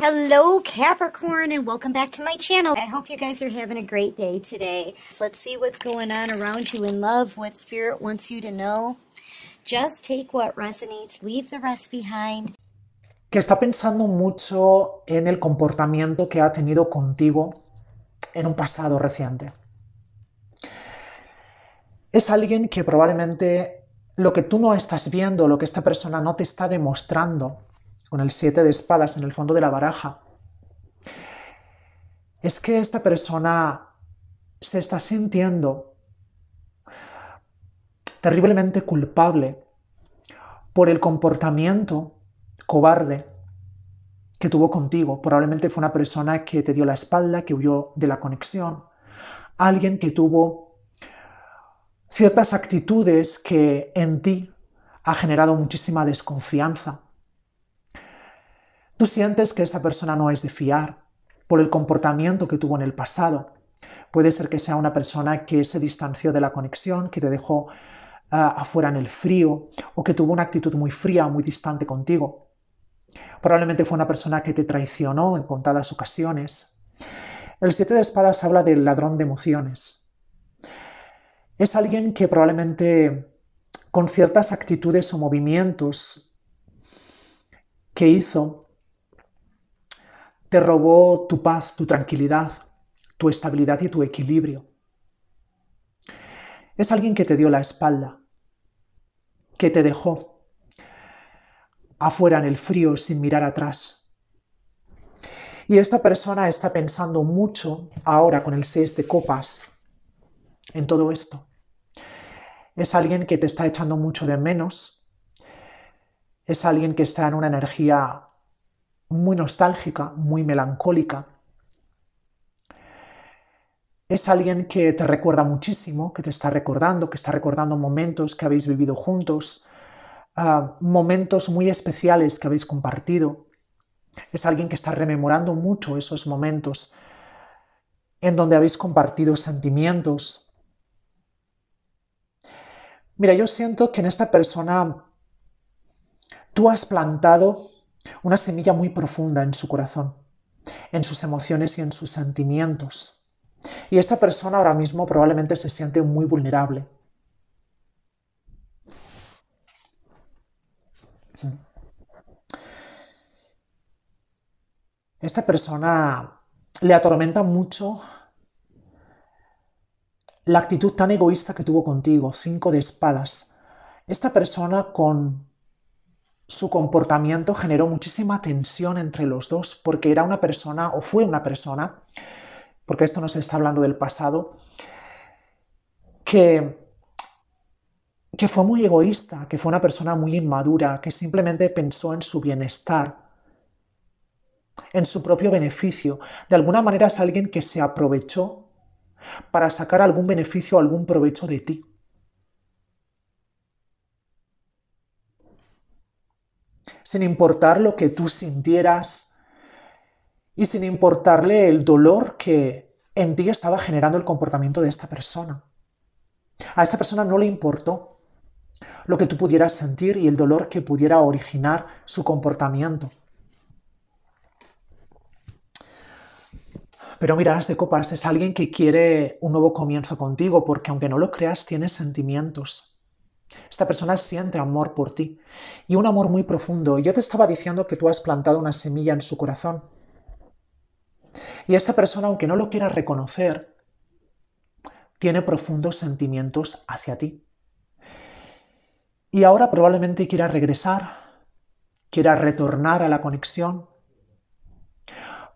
Hello Capricorn and welcome back to my channel. I hope you guys are having a great day today. So let's see what's going on around you in love, what spirit wants you to know. Just take what resonates, leave the rest behind. Que está pensando mucho en el comportamiento que ha tenido contigo en un pasado reciente. Es alguien que probablemente lo que tú no estás viendo, lo que esta persona no te está demostrando, con el siete de espadas en el fondo de la baraja, es que esta persona se está sintiendo terriblemente culpable por el comportamiento cobarde que tuvo contigo. Probablemente fue una persona que te dio la espalda, que huyó de la conexión, alguien que tuvo ciertas actitudes que en ti ha generado muchísima desconfianza. Tú sientes que esa persona no es de fiar por el comportamiento que tuvo en el pasado. Puede ser que sea una persona que se distanció de la conexión, que te dejó ah, afuera en el frío o que tuvo una actitud muy fría, muy distante contigo. Probablemente fue una persona que te traicionó en contadas ocasiones. El siete de espadas habla del ladrón de emociones. Es alguien que probablemente con ciertas actitudes o movimientos que hizo te robó tu paz, tu tranquilidad, tu estabilidad y tu equilibrio. Es alguien que te dio la espalda, que te dejó afuera en el frío sin mirar atrás. Y esta persona está pensando mucho ahora con el 6 de copas en todo esto. Es alguien que te está echando mucho de menos. Es alguien que está en una energía muy nostálgica, muy melancólica. Es alguien que te recuerda muchísimo, que te está recordando, que está recordando momentos que habéis vivido juntos, ah, momentos muy especiales que habéis compartido. Es alguien que está rememorando mucho esos momentos en donde habéis compartido sentimientos. Mira, yo siento que en esta persona tú has plantado una semilla muy profunda en su corazón, en sus emociones y en sus sentimientos. Y esta persona ahora mismo probablemente se siente muy vulnerable. Esta persona le atormenta mucho la actitud tan egoísta que tuvo contigo, cinco de espadas. Esta persona con su comportamiento generó muchísima tensión entre los dos porque era una persona o fue una persona, porque esto no se está hablando del pasado, que, que fue muy egoísta, que fue una persona muy inmadura, que simplemente pensó en su bienestar en su propio beneficio. De alguna manera es alguien que se aprovechó para sacar algún beneficio o algún provecho de ti. sin importar lo que tú sintieras y sin importarle el dolor que en ti estaba generando el comportamiento de esta persona. A esta persona no le importó lo que tú pudieras sentir y el dolor que pudiera originar su comportamiento. Pero mira, de copas es alguien que quiere un nuevo comienzo contigo, porque aunque no lo creas, tiene sentimientos. Esta persona siente amor por ti y un amor muy profundo. Yo te estaba diciendo que tú has plantado una semilla en su corazón. Y esta persona, aunque no lo quiera reconocer, tiene profundos sentimientos hacia ti. Y ahora probablemente quiera regresar, quiera retornar a la conexión,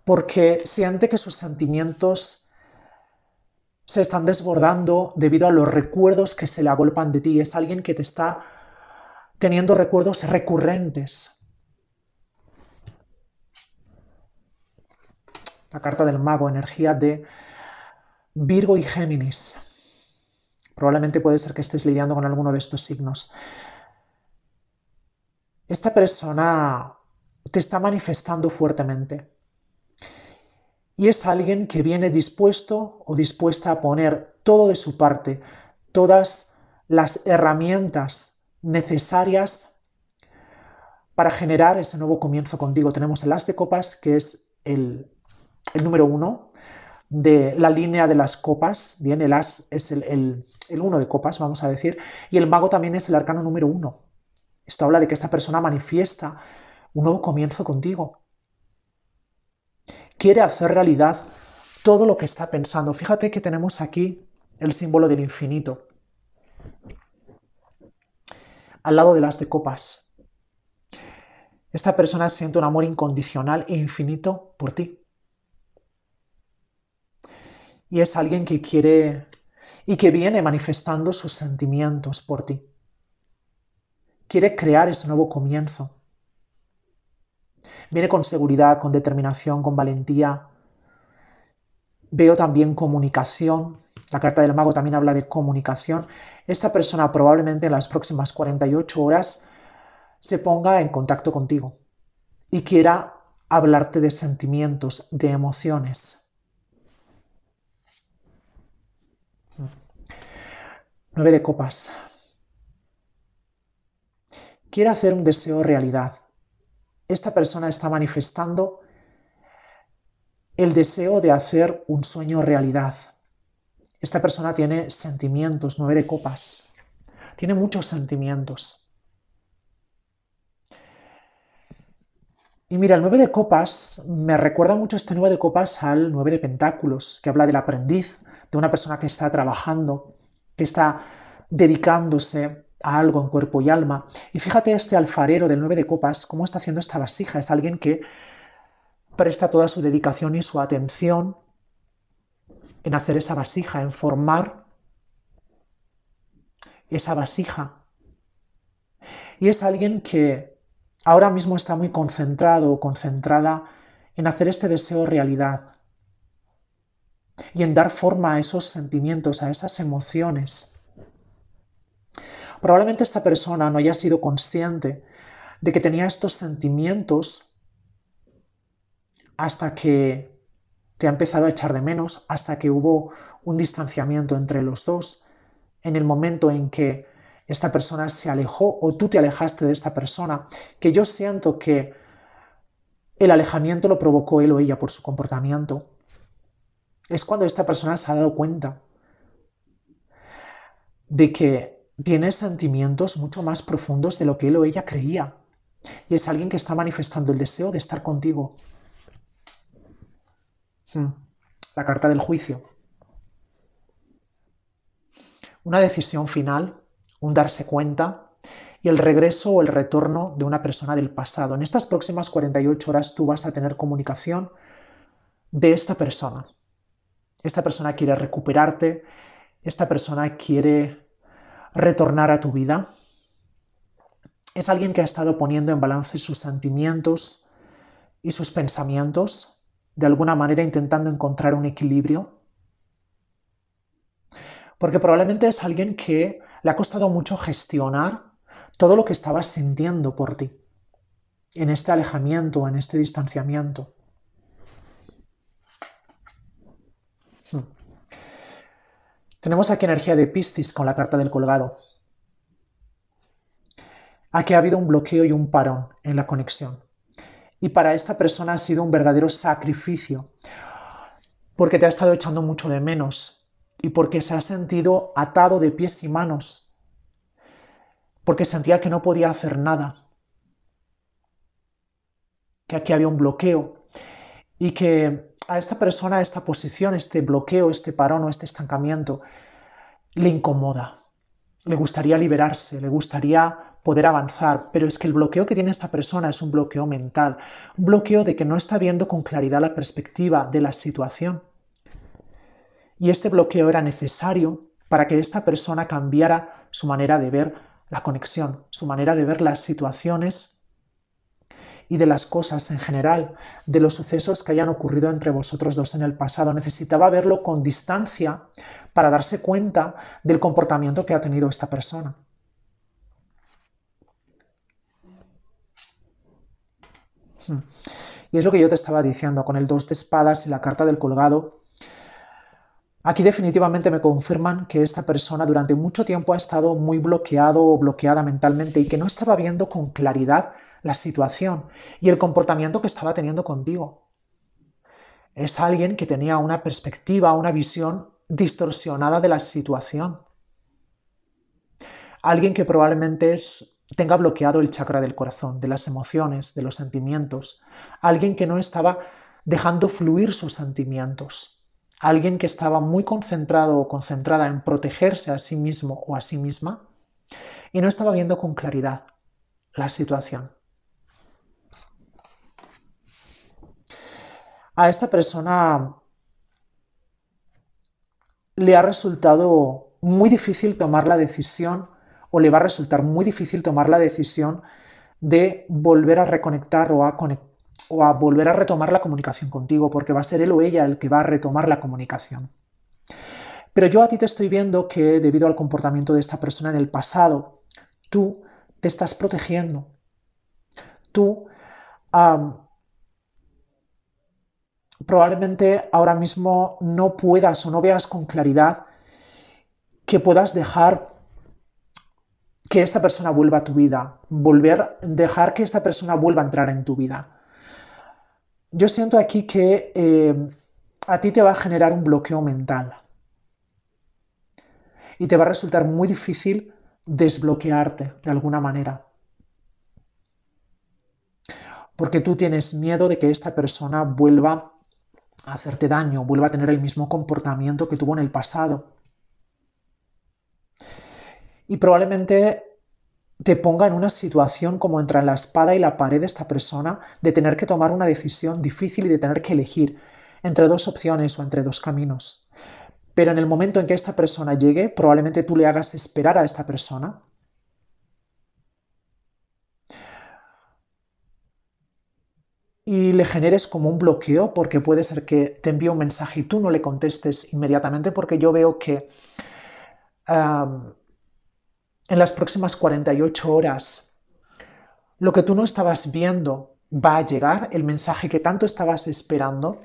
porque siente que sus sentimientos se están desbordando debido a los recuerdos que se le agolpan de ti. Es alguien que te está teniendo recuerdos recurrentes. La carta del mago, energía de Virgo y Géminis. Probablemente puede ser que estés lidiando con alguno de estos signos. Esta persona te está manifestando fuertemente y es alguien que viene dispuesto o dispuesta a poner todo de su parte, todas las herramientas necesarias para generar ese nuevo comienzo contigo. Tenemos el As de Copas, que es el, número uno de la línea de las copas, bien, el as es el, el, uno de copas, vamos a decir, y el mago también es el arcano número uno. Esto habla de que esta persona manifiesta un nuevo comienzo contigo quiere hacer realidad todo lo que está pensando. Fíjate que tenemos aquí el símbolo del infinito, al lado de las de copas. Esta persona siente un amor incondicional e infinito por ti. Y es alguien que quiere y que viene manifestando sus sentimientos por ti. Quiere crear ese nuevo comienzo. Viene con seguridad, con determinación, con valentía. Veo también comunicación. La carta del mago también habla de comunicación. Esta persona probablemente en las próximas 48 horas se ponga en contacto contigo y quiera hablarte de sentimientos, de emociones. Nueve de copas. Quiere hacer un deseo realidad esta persona está manifestando el deseo de hacer un sueño realidad. Esta persona tiene sentimientos, nueve de copas. Tiene muchos sentimientos. Y mira, el nueve de copas me recuerda mucho este nueve de copas al nueve de pentáculos, que habla del aprendiz, de una persona que está trabajando, que está dedicándose a algo en cuerpo y alma. Y fíjate este alfarero del nueve de copas, cómo está haciendo esta vasija. Es alguien que presta toda su dedicación y su atención en hacer esa vasija, en formar esa vasija. Y es alguien que ahora mismo está muy concentrado o concentrada en hacer este deseo realidad y en dar forma a esos sentimientos, a esas emociones. Probablemente esta persona no haya sido consciente de que tenía estos sentimientos hasta que te ha empezado a echar de menos, hasta que hubo un distanciamiento entre los dos, en el momento en que esta persona se alejó o tú te alejaste de esta persona, que yo siento que el alejamiento lo provocó él o ella por su comportamiento, es cuando esta persona se ha dado cuenta de que tiene sentimientos mucho más profundos de lo que él o ella creía. Y es alguien que está manifestando el deseo de estar contigo. Hmm. La carta del juicio. Una decisión final, un darse cuenta y el regreso o el retorno de una persona del pasado. En estas próximas 48 horas tú vas a tener comunicación de esta persona. Esta persona quiere recuperarte, esta persona quiere retornar a tu vida. Es alguien que ha estado poniendo en balance sus sentimientos y sus pensamientos, de alguna manera intentando encontrar un equilibrio. Porque probablemente es alguien que le ha costado mucho gestionar todo lo que estaba sintiendo por ti, en este alejamiento, en este distanciamiento. Tenemos aquí energía de Piscis con la carta del colgado. Aquí ha habido un bloqueo y un parón en la conexión. Y para esta persona ha sido un verdadero sacrificio, porque te ha estado echando mucho de menos y porque se ha sentido atado de pies y manos, porque sentía que no podía hacer nada, que aquí había un bloqueo y que a esta persona esta posición, este bloqueo, este parón o este estancamiento le incomoda. Le gustaría liberarse, le gustaría poder avanzar, pero es que el bloqueo que tiene esta persona es un bloqueo mental, un bloqueo de que no está viendo con claridad la perspectiva de la situación. Y este bloqueo era necesario para que esta persona cambiara su manera de ver la conexión, su manera de ver las situaciones y de las cosas en general, de los sucesos que hayan ocurrido entre vosotros dos en el pasado. Necesitaba verlo con distancia para darse cuenta del comportamiento que ha tenido esta persona. Hmm. Y es lo que yo te estaba diciendo con el dos de espadas y la carta del colgado. Aquí definitivamente me confirman que esta persona durante mucho tiempo ha estado muy bloqueado o bloqueada mentalmente y que no estaba viendo con claridad la situación y el comportamiento que estaba teniendo contigo. Es alguien que tenía una perspectiva, una visión distorsionada de la situación. Alguien que probablemente es, tenga bloqueado el chakra del corazón, de las emociones, de los sentimientos. Alguien que no estaba dejando fluir sus sentimientos. Alguien que estaba muy concentrado o concentrada en protegerse a sí mismo o a sí misma y no estaba viendo con claridad la situación. a esta persona le ha resultado muy difícil tomar la decisión o le va a resultar muy difícil tomar la decisión de volver a reconectar o a, volver a retomar la comunicación contigo, porque va a ser él o ella el que va a retomar la comunicación. Pero yo a ti te estoy viendo que debido al comportamiento de esta persona en el pasado, tú te estás protegiendo. Tú probablemente ahora mismo no puedas o no veas con claridad que puedas dejar que esta persona vuelva a tu vida, volver, dejar que esta persona vuelva a entrar en tu vida. Yo siento aquí que eh, a ti te va a generar un bloqueo mental y te va a resultar muy difícil desbloquearte de alguna manera. Porque tú tienes miedo de que esta persona vuelva hacerte daño, vuelva a tener el mismo comportamiento que tuvo en el pasado. Y probablemente te ponga en una situación como entre la espada y la pared de esta persona de tener que tomar una decisión difícil y de tener que elegir entre dos opciones o entre dos caminos. Pero en el momento en que esta persona llegue, probablemente tú le hagas esperar a esta persona y le generes como un bloqueo porque puede ser que te envíe un mensaje y tú no le contestes inmediatamente porque yo veo que en las próximas 48 horas lo que tú no estabas viendo va a llegar, el mensaje que tanto estabas esperando.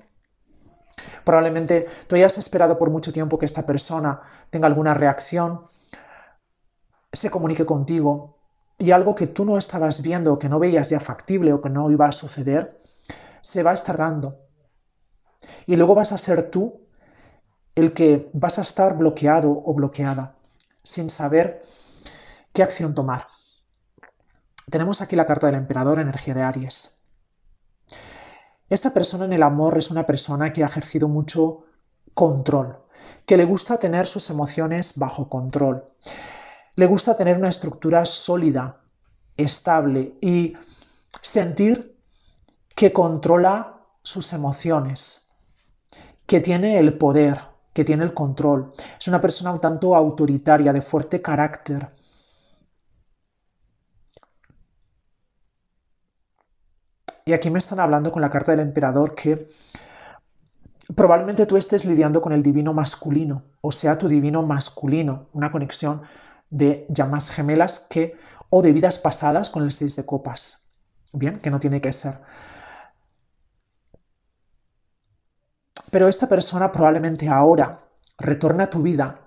Probablemente tú hayas esperado por mucho tiempo que esta persona tenga alguna reacción, se comunique contigo, y algo que tú no estabas viendo, que no veías ya factible o que no iba a suceder, se va a estar dando. Y luego vas a ser tú el que vas a estar bloqueado o bloqueada, sin saber qué acción tomar. Tenemos aquí la carta del emperador, energía de Aries. Esta persona en el amor es una persona que ha ejercido mucho control, que le gusta tener sus emociones bajo control. Le gusta tener una estructura sólida, estable y sentir que controla sus emociones, que tiene el poder, que tiene el control. Es una persona un tanto autoritaria, de fuerte carácter. Y aquí me están hablando con la carta del emperador que probablemente tú estés lidiando con el divino masculino, o sea, tu divino masculino, una conexión de llamas gemelas que o de vidas pasadas con el seis de copas. Bien, que no tiene que ser. Pero esta persona probablemente ahora retorna a tu vida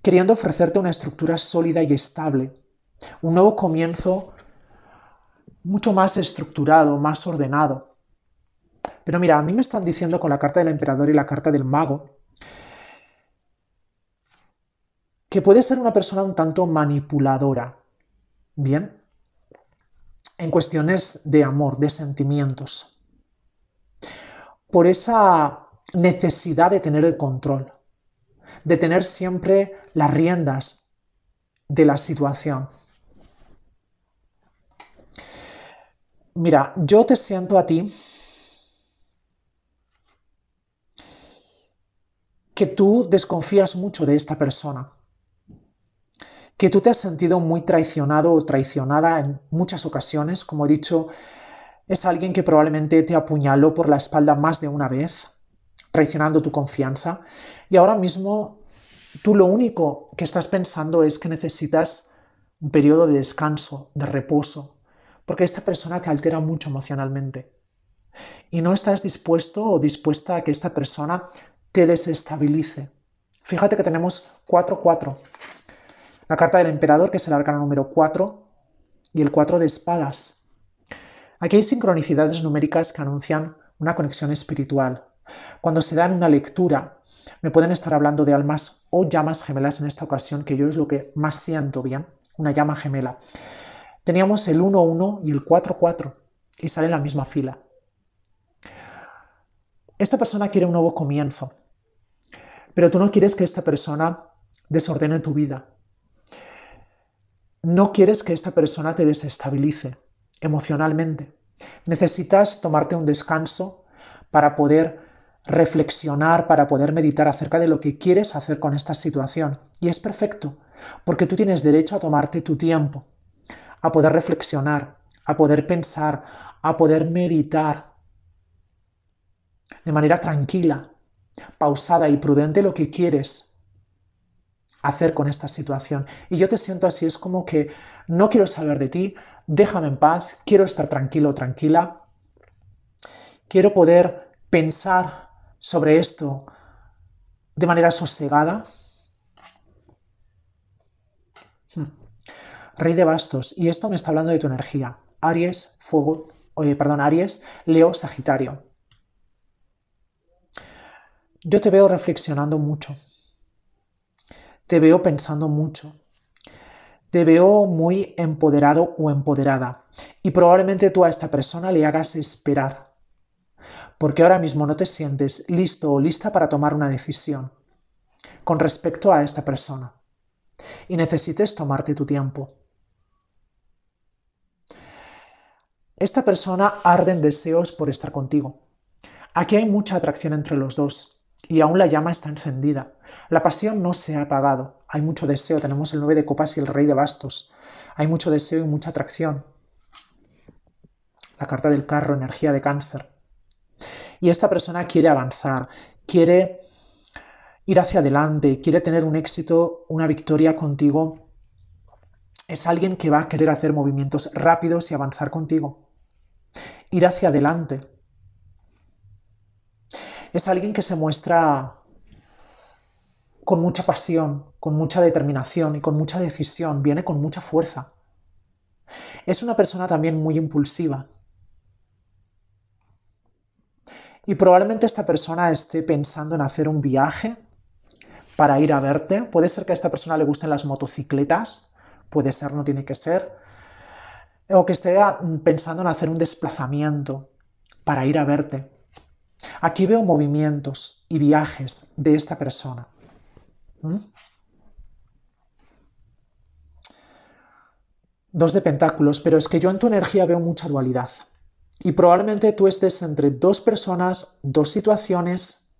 queriendo ofrecerte una estructura sólida y estable, un nuevo comienzo mucho más estructurado, más ordenado. Pero mira, a mí me están diciendo con la carta del emperador y la carta del mago que puede ser una persona un tanto manipuladora, ¿bien? En cuestiones de amor, de sentimientos. Por esa necesidad de tener el control, de tener siempre las riendas de la situación. Mira, yo te siento a ti que tú desconfías mucho de esta persona, que tú te has sentido muy traicionado o traicionada en muchas ocasiones, como he dicho, es alguien que probablemente te apuñaló por la espalda más de una vez, traicionando tu confianza. Y ahora mismo tú lo único que estás pensando es que necesitas un periodo de descanso, de reposo, porque esta persona te altera mucho emocionalmente. Y no estás dispuesto o dispuesta a que esta persona te desestabilice. Fíjate que tenemos 44 La carta del emperador, que es el arcano número 4, y el 4 de espadas. Aquí hay sincronicidades numéricas que anuncian una conexión espiritual, cuando se dan una lectura, me pueden estar hablando de almas o llamas gemelas en esta ocasión, que yo es lo que más siento bien, una llama gemela. Teníamos el 1-1 y el 4-4 y sale en la misma fila. Esta persona quiere un nuevo comienzo, pero tú no quieres que esta persona desordene tu vida. No quieres que esta persona te desestabilice emocionalmente. Necesitas tomarte un descanso para poder reflexionar, para poder meditar acerca de lo que quieres hacer con esta situación. Y es perfecto, porque tú tienes derecho a tomarte tu tiempo, a poder reflexionar, a poder pensar, a poder meditar de manera tranquila, pausada y prudente lo que quieres hacer con esta situación. Y yo te siento así, es como que no quiero saber de ti, déjame en paz, quiero estar tranquilo, tranquila, quiero poder pensar sobre esto de manera sosegada? Hmm. Rey de bastos, y esto me está hablando de tu energía. Aries, fuego, oye, perdón, Aries, Leo, Sagitario. Yo te veo reflexionando mucho. Te veo pensando mucho. Te veo muy empoderado o empoderada. Y probablemente tú a esta persona le hagas esperar porque ahora mismo no te sientes listo o lista para tomar una decisión con respecto a esta persona y necesites tomarte tu tiempo. Esta persona arde en deseos por estar contigo. Aquí hay mucha atracción entre los dos y aún la llama está encendida. La pasión no se ha apagado. Hay mucho deseo. Tenemos el 9 de copas y el rey de bastos. Hay mucho deseo y mucha atracción. La carta del carro, energía de cáncer. Y esta persona quiere avanzar, quiere ir hacia adelante, quiere tener un éxito, una victoria contigo. Es alguien que va a querer hacer movimientos rápidos y avanzar contigo. Ir hacia adelante. Es alguien que se muestra con mucha pasión, con mucha determinación y con mucha decisión, viene con mucha fuerza. Es una persona también muy impulsiva, Y probablemente esta persona esté pensando en hacer un viaje para ir a verte. Puede ser que a esta persona le gusten las motocicletas, puede ser, no tiene que ser. O que esté ah, pensando en hacer un desplazamiento para ir a verte. Aquí veo movimientos y viajes de esta persona. ¿Mm? Dos de pentáculos, pero es que yo en tu energía veo mucha dualidad. Y probablemente tú estés entre dos personas, dos situaciones.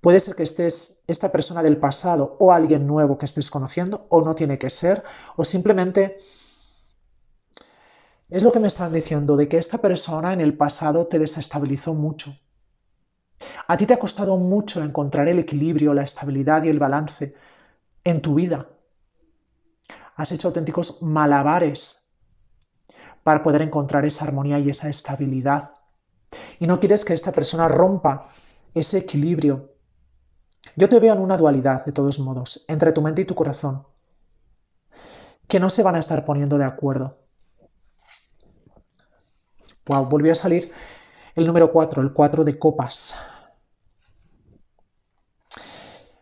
Puede ser que estés esta persona del pasado o alguien nuevo que estés conociendo, o no tiene que ser, o simplemente es lo que me están diciendo, de que esta persona en el pasado te desestabilizó mucho. A ti te ha costado mucho encontrar el equilibrio, la estabilidad y el balance en tu vida. Has hecho auténticos malabares para poder encontrar esa armonía y esa estabilidad. Y no quieres que esta persona rompa ese equilibrio. Yo te veo en una dualidad, de todos modos, entre tu mente y tu corazón, que no se van a estar poniendo de acuerdo. Wow, volvió a salir el número 4, el 4 de copas.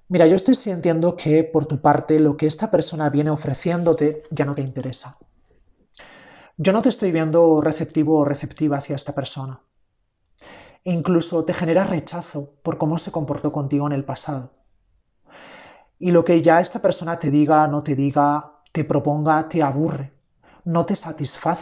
Mira, yo estoy sintiendo que por tu parte lo que esta persona viene ofreciéndote ya no te interesa yo no te estoy viendo receptivo o receptiva hacia esta persona. incluso te genera rechazo por cómo se comportó contigo en el pasado. Y lo que ya esta persona te diga, no te diga, te proponga, te aburre, no te satisface.